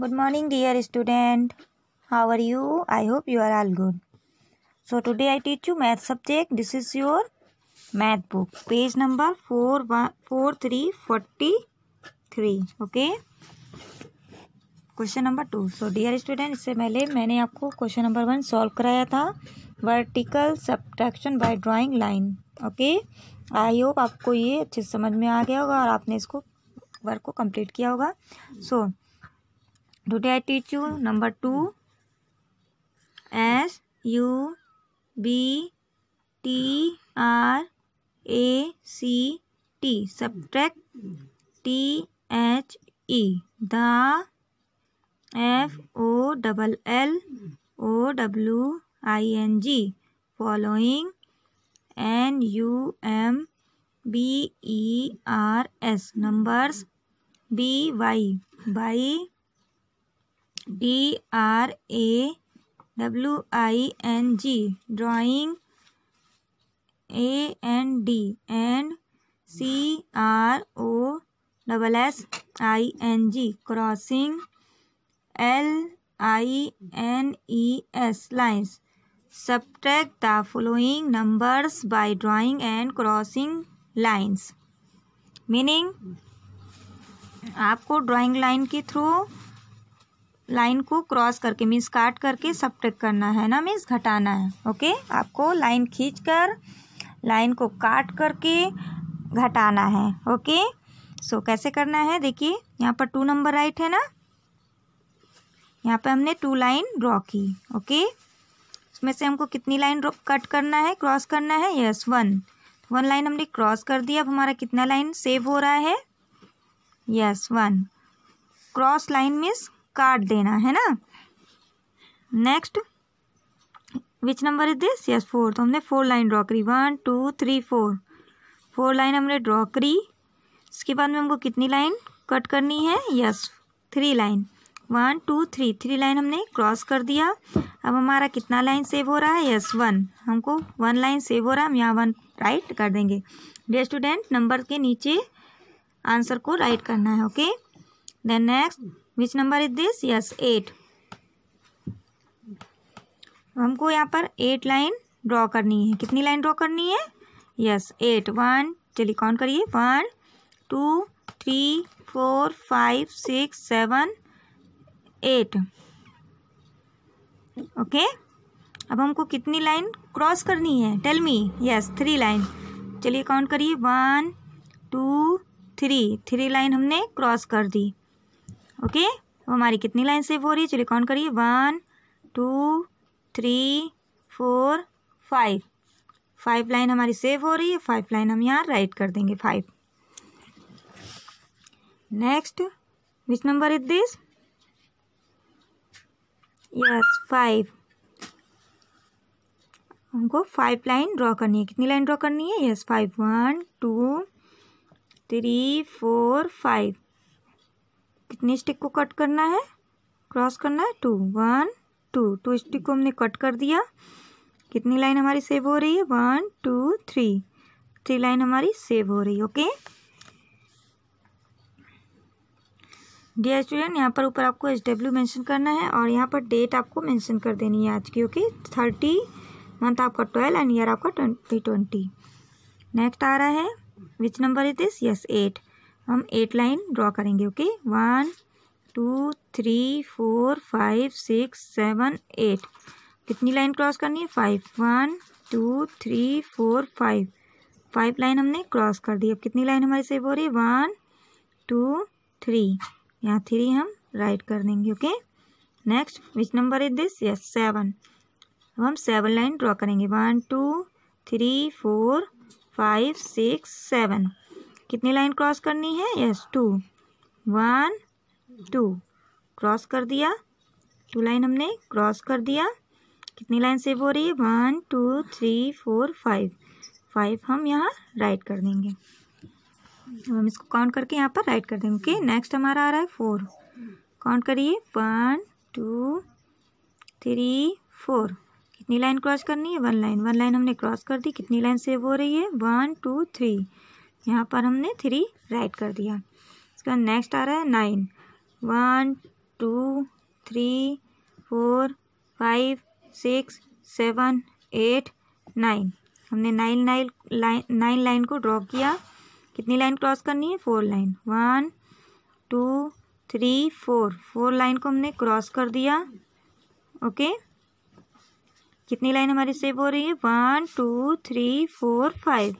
Good morning dear student how are you I hope you are all good so today I teach you math subject this is your math book page number four one four three forty three okay question number two so dear student इससे पहले मैंने आपको question number one solve कराया था vertical subtraction by drawing line okay I hope आपको ये अच्छे से समझ में आ गया होगा और आपने इसको वर्क को कंप्लीट किया होगा so so, Today I teach you number 2 S U B T R A C T subtract T H E the F O double L O W I N G following N U M B E R S numbers B Y by D R A W I N G drawing A N D and C R O double S I N G crossing L I N E S lines subtract the following numbers by drawing and crossing lines meaning आपको drawing line के through line को cross करके means काट करके subtract करना है ना means घटाना है ओके आपको लाइन खींच कर लाइन को काट करके घटाना है ओके सो so, कैसे करना है देखिए यहाँ पर टू नंबर राइट है ना यहाँ पर हमने टू लाइन ड्रॉ की ओके उसमें से हमको कितनी लाइन कट करना है क्रॉस करना है यस वन वन लाइन हमने क्रॉस कर दिया अब हमारा कितना लाइन सेव हो रहा है yes one cross line means काट देना है ना next which number is this yes four तो हमने फोर लाइन ड्रॉ करी one two three four four line हमने ड्रॉ करी इसके बाद में हमको कितनी लाइन कट करनी है yes three line one two three three line हमने क्रॉस कर दिया अब हमारा कितना लाइन सेव हो रहा है यस वन हमको वन लाइन सेव हो रहा है हम यहाँ वन राइट कर देंगे डे स्टूडेंट नंबर के नीचे आंसर को राइट करना है okay then next which number is this yes eight हमको यहाँ पर एट लाइन ड्रॉ करनी है कितनी लाइन ड्रॉ करनी है यस एट वन चलिए काउंट करिए one two three four five six seven eight okay अब हमको कितनी लाइन क्रॉस करनी है tell me yes three line चलिए काउंट करिए one two three three line हमने क्रॉस कर दी ओके अब हमारी कितनी लाइन सेव हो रही है चलिए कौन करिए one two three four five five line हमारी सेव हो रही है फाइव लाइन हम यहाँ राइट कर देंगे five next which number is this yes five हमको फाइव लाइन ड्रॉ करनी है कितनी लाइन ड्रॉ करनी है यस five one two three four five कितनी स्टिक को कट करना है क्रॉस करना है two one two two stick को हमने कट कर दिया कितनी लाइन हमारी सेव हो रही है one two three three line हमारी सेव हो रही है ओके एस स्टूडेंट यहाँ पर ऊपर आपको एच डब्ल्यू मैंशन करना है और यहाँ पर डेट आपको मेंशन कर देनी है आज की ओके थर्टी मंथ आपका ट्वेल्व एंड ईयर आपका ट्वेंटी ट्वेंटी नेक्स्ट आ रहा है which number is this yes eight हम एट लाइन ड्रॉ करेंगे okay one two three four five six seven eight कितनी लाइन क्रॉस करनी है five one two three four five five line हमने cross कर दी अब कितनी लाइन हमारे सेव हो रही है वन टू थ्री यहाँ थ्री हम राइट कर देंगे okay next which number is this yes seven अब हम सेवन लाइन ड्रॉ करेंगे one two three four five six seven कितनी लाइन क्रॉस करनी है yes two one two cross कर दिया टू लाइन हमने क्रॉस कर दिया कितनी लाइन सेव हो रही है one two three four five five हम यहाँ राइट कर देंगे अब हम इसको काउंट करके यहाँ पर राइट कर देंगे ओके नेक्स्ट हमारा आ रहा है फोर काउंट करिए वन टू थ्री फोर कितनी लाइन क्रॉस करनी है वन लाइन वन लाइन हमने क्रॉस कर दी कितनी लाइन सेव हो रही है वन टू थ्री यहाँ पर हमने थ्री राइट कर दिया इसका नेक्स्ट आ रहा है nine one two three four five six seven eight nine हमने nine nine line nine line को ड्रॉ किया कितनी लाइन क्रॉस करनी है four line one two three four four line को हमने क्रॉस कर दिया ओके कितनी लाइन हमारी सेव हो रही है one two three four five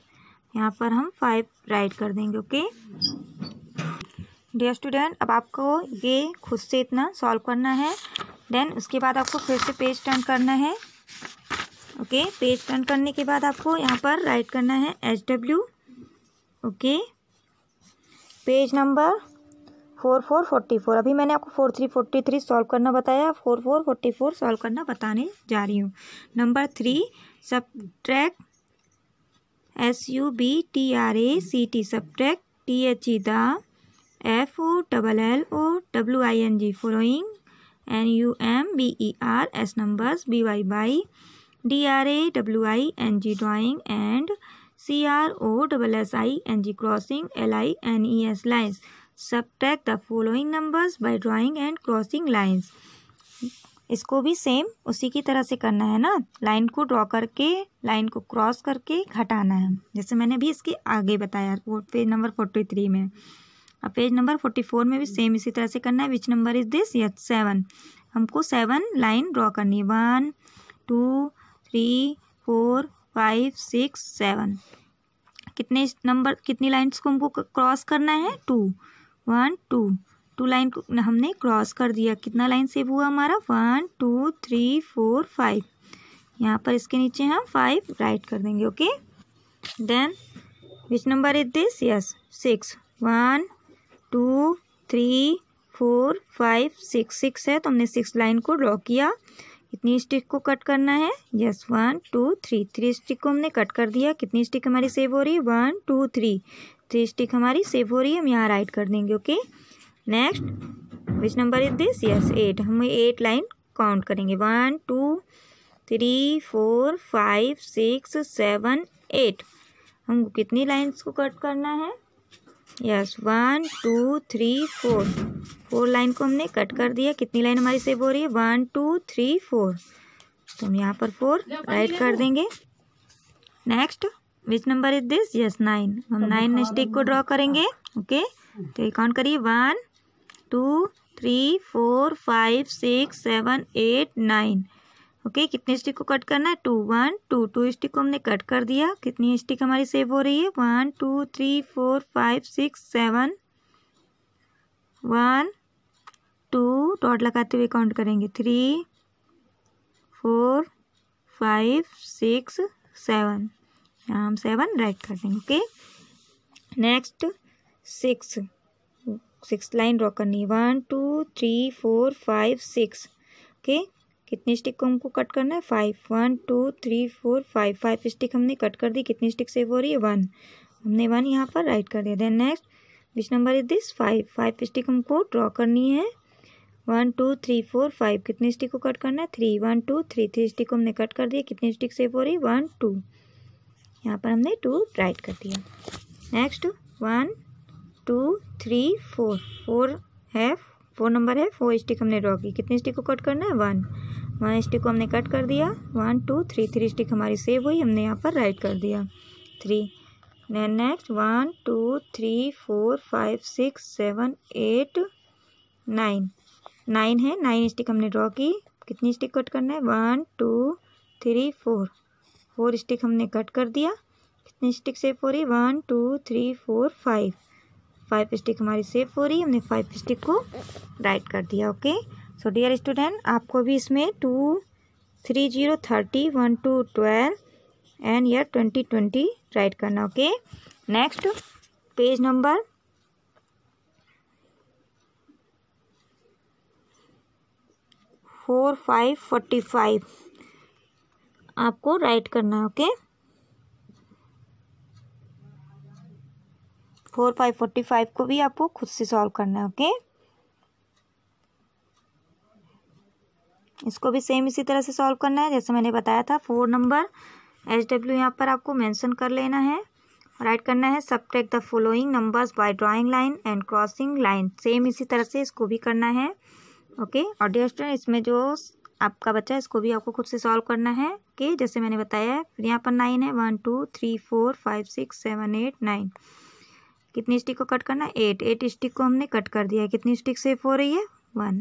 यहाँ पर हम फाइव राइट कर देंगे ओके डियर स्टूडेंट अब आपको ये खुद से इतना सॉल्व करना है देन उसके बाद आपको फिर से पेज टर्न करना है ओके पेज टर्न करने के बाद आपको यहाँ पर राइट करना है H W okay page number four four forty four अभी मैंने आपको four three forty three solve करना बताया four four forty four solve करना बताने जा रही हूँ number three subtract S U B T R A C T subtract T H E the F O double L O W I N G following and numbers B Y by D R A W I N G drawing and C R O double S I N G crossing L I N E S lines. Subtract the following numbers by drawing and crossing lines. इसको भी same उसी की तरह से करना है ना line को ड्रॉ करके लाइन को क्रॉस करके घटाना है जैसे मैंने भी इसके आगे बताया वो पेज नंबर फोर्टी थ्री में अब पेज नंबर फोर्टी फोर में भी सेम इसी तरह से करना है which number is this yes seven हमको सेवन लाइन ड्रॉ करनी है one two three four five six seven कितने नंबर कितनी लाइन्स को हमको क्रॉस करना है two one two two line हमने क्रॉस कर दिया कितना लाइन सेव हुआ हमारा one two three four five यहाँ पर इसके नीचे हम फाइव राइट कर देंगे okay then which number is this yes six one two three four five six six है तो हमने सिक्स लाइन को ड्रॉ किया कितनी स्टिक को कट करना है yes one two three three stick को हमने कट कर दिया कितनी स्टिक हमारी सेव हो रही है one two three three stick हमारी सेव हो रही है हम यहाँ राइट कर देंगे okay okay? Next which number is this yes eight हम एट लाइन काउंट करेंगे one two three four five six seven eight हमको कितनी लाइन्स को कट करना है yes one two three four four line को हमने कट कर दिया कितनी लाइन हमारी सेव हो रही है वन टू थ्री फोर तो हम यहाँ पर फोर राइट कर देंगे next which number is this yes nine हम नाइन तो स्टिक को ड्रॉ करेंगे ओके हाँ। okay? तो ये काउंट करिए one two three four five six seven eight nine okay कितने स्टिक को कट करना है two one two two stick को हमने कट कर दिया कितनी स्टिक हमारी सेव हो रही है one two three four five six seven one two dot लगाते हुए काउंट करेंगे three four five six seven हम सेवन राइट कर देंगे okay next six six line draw करनी है one two three four five six okay कितने stick को हमको कट करना है five one two three four five five stick हमने कट कर दी कितनी स्टिक सेव हो रही है वन हमने वन यहाँ पर राइट कर दिया then next which number is this five five stick हमको ड्रॉ करनी है one two three four five कितने स्टिक को कट करना है three one two three three stick को हमने कट कर दिया कितनी स्टिक सेव हो रही है वन टू यहाँ पर हमने टू राइट कर दिया next one two three four four है फोर नंबर है फोर स्टिक हमने ड्रॉ की कितनी स्टिक को कट करना है वन वन स्टिक को हमने कट कर दिया one two three three stick हमारी सेव हुई हमने यहाँ पर राइट कर दिया three next one two three four five six seven eight nine nine है नाइन स्टिक हमने ड्रॉ की कितनी स्टिक कट करना है one two three four four stick हमने कट कर दिया कितनी स्टिक सेव हो रही one two three four five five stick हमारी सेफ हो रही है हमने फाइव स्टिक को राइट कर दिया ओके सो डियर स्टूडेंट आपको भी इसमें two three zero thirty one two twelve and year twenty twenty write करना okay next page number four five forty five आपको राइट करना है okay okay? Four five forty five को भी आपको खुद से सॉल्व करना है ओके इसको भी सेम इसी तरह से सॉल्व करना है जैसे मैंने बताया था फोर नंबर एच डब्ल्यू यहाँ पर आपको मेंशन कर लेना है राइट करना है subtract the following numbers by drawing line and crossing line same इसी तरह से इसको भी करना है ओके और डियर स्टूडेंट इसमें जो आपका बच्चा है इसको भी आपको खुद से सॉल्व करना है ओके जैसे मैंने बताया है फिर यहाँ पर नाइन है one two three four five six seven eight nine कितनी स्टिक को कट करना एट एट स्टिक को हमने कट कर दिया है कितनी स्टिक सेफ हो रही है one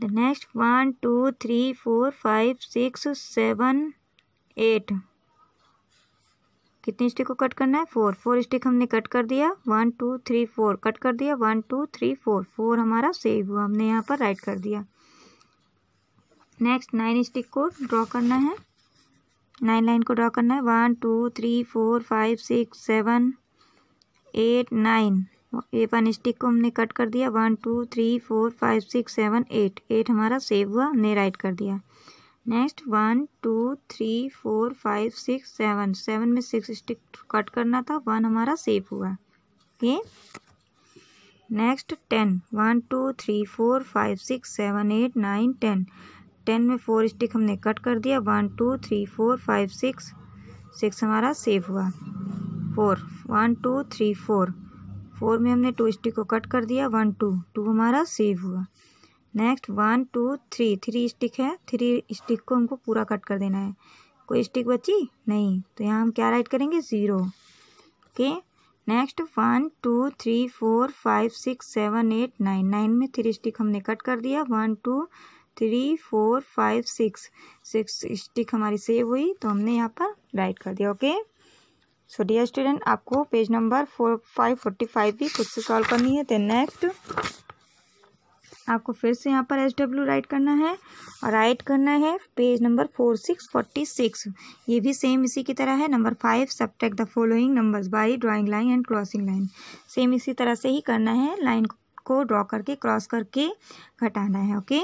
the next one two three four five six seven eight कितनी स्टिक को कट करना है फोर फोर स्टिक हमने कट कर दिया one two three four cut कर दिया one two three four four हमारा सेव हुआ हमने यहाँ पर राइट कर दिया नेक्स्ट नाइन स्टिक को ड्रॉ करना है नाइन लाइन को ड्रॉ करना है one two three four five six seven eight nine ये वन स्टिक को हमने कट कर दिया one two three four five six seven eight eight हमारा सेव हुआ हमने राइट कर दिया next one two three four five six seven seven में सिक्स स्टिक कट करना था वन हमारा सेव हुआ okay next ten one two three four five six seven eight nine ten ten में फोर स्टिक हमने cut कर दिया one two three four five six six हमारा सेव हुआ four one two three four four में हमने two stick को cut कर दिया वन टू टू हमारा सेव हुआ next one two three three stick है थ्री स्टिक को हमको पूरा कट कर देना है कोई स्टिक बची नहीं तो यहाँ हम क्या राइट करेंगे zero okay next one two three four five six seven eight nine nine में थ्री स्टिक हमने कट कर दिया one two three four five six six stick हमारी सेव हुई तो हमने यहाँ पर राइट कर दिया okay okay? So dear student आपको page number four five forty five भी खुद से सॉल्व करनी है देन नेक्स्ट आपको फिर से यहाँ पर एस डब्ल्यू राइट करना है और राइट करना है page number four six forty six ये भी सेम इसी की तरह है number five subtract the following numbers by drawing line and crossing line same इसी तरह से ही करना है लाइन को को ड्रॉ करके क्रॉस करके घटाना है ओके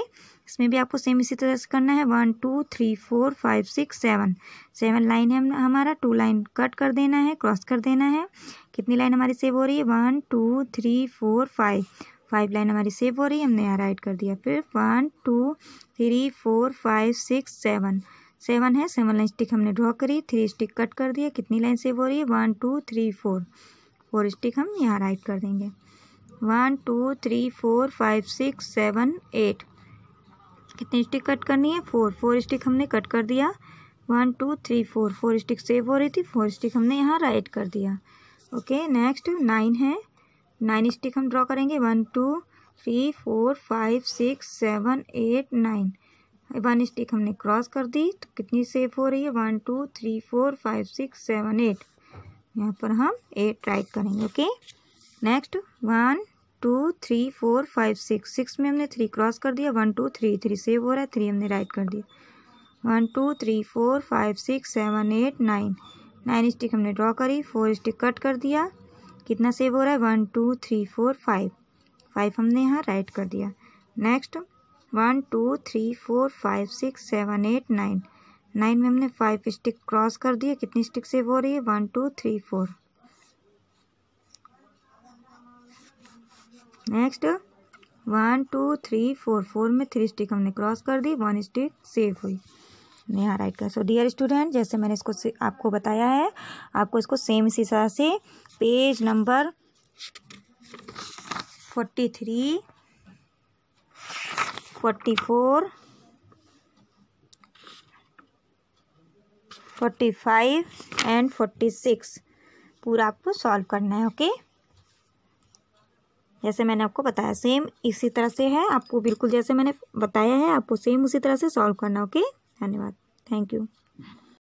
इसमें भी आपको सेम इसी तरह से करना है one two three four five six seven seven line है हमारा टू लाइन कट कर देना है क्रॉस कर देना है कितनी लाइन हमारी सेव हो रही है one two three four five five line हमारी सेव हो रही है हमने यहाँ राइट कर दिया फिर one two three four five six seven seven है सेवन लाइन स्टिक हमने ड्रॉ करी थ्री स्टिक कट कर दिया कितनी लाइन सेव हो रही है one two three four four stick हम यहाँ राइट कर देंगे one two three four five six seven eight कितनी स्टिक कट करनी है फोर फोर स्टिक हमने कट कर दिया one two three four four stick save हो रही थी फोर स्टिक हमने यहाँ राइट कर दिया ओके नेक्स्ट नाइन है नाइन स्टिक हम ड्रॉ करेंगे one two three four five six seven eight nine one stick हमने क्रॉस कर दी तो कितनी सेफ हो रही है one two three four five six seven eight यहाँ पर हम एट राइट करेंगे okay okay? Next one two three four five six six में हमने थ्री क्रॉस कर दिया one two three three save हो रहा है थ्री हमने राइट कर दिया one two three four five six seven eight nine nine stick हमने ड्रॉ करी फोर स्टिक कट कर दिया कितना सेव हो रहा है one two three four five five हमने यहाँ राइट कर दिया next one two three four five six seven eight nine nine में हमने फाइव स्टिक क्रॉस कर दिया कितनी स्टिक सेव हो रही है one two three four next one two three four four में थ्री स्टिक हमने क्रॉस कर दी वन स्टिक सेव हुई यहाँ राइट कर सो डियर स्टूडेंट जैसे मैंने इसको आपको बताया है आपको इसको सेम इसी तरह से page number forty three forty four forty five and forty six पूरा आपको सॉल्व करना है ओके okay? जैसे मैंने आपको बताया सेम इसी तरह से है आपको बिल्कुल जैसे मैंने बताया है आपको सेम उसी तरह से सॉल्व करना ओके धन्यवाद थैंक यू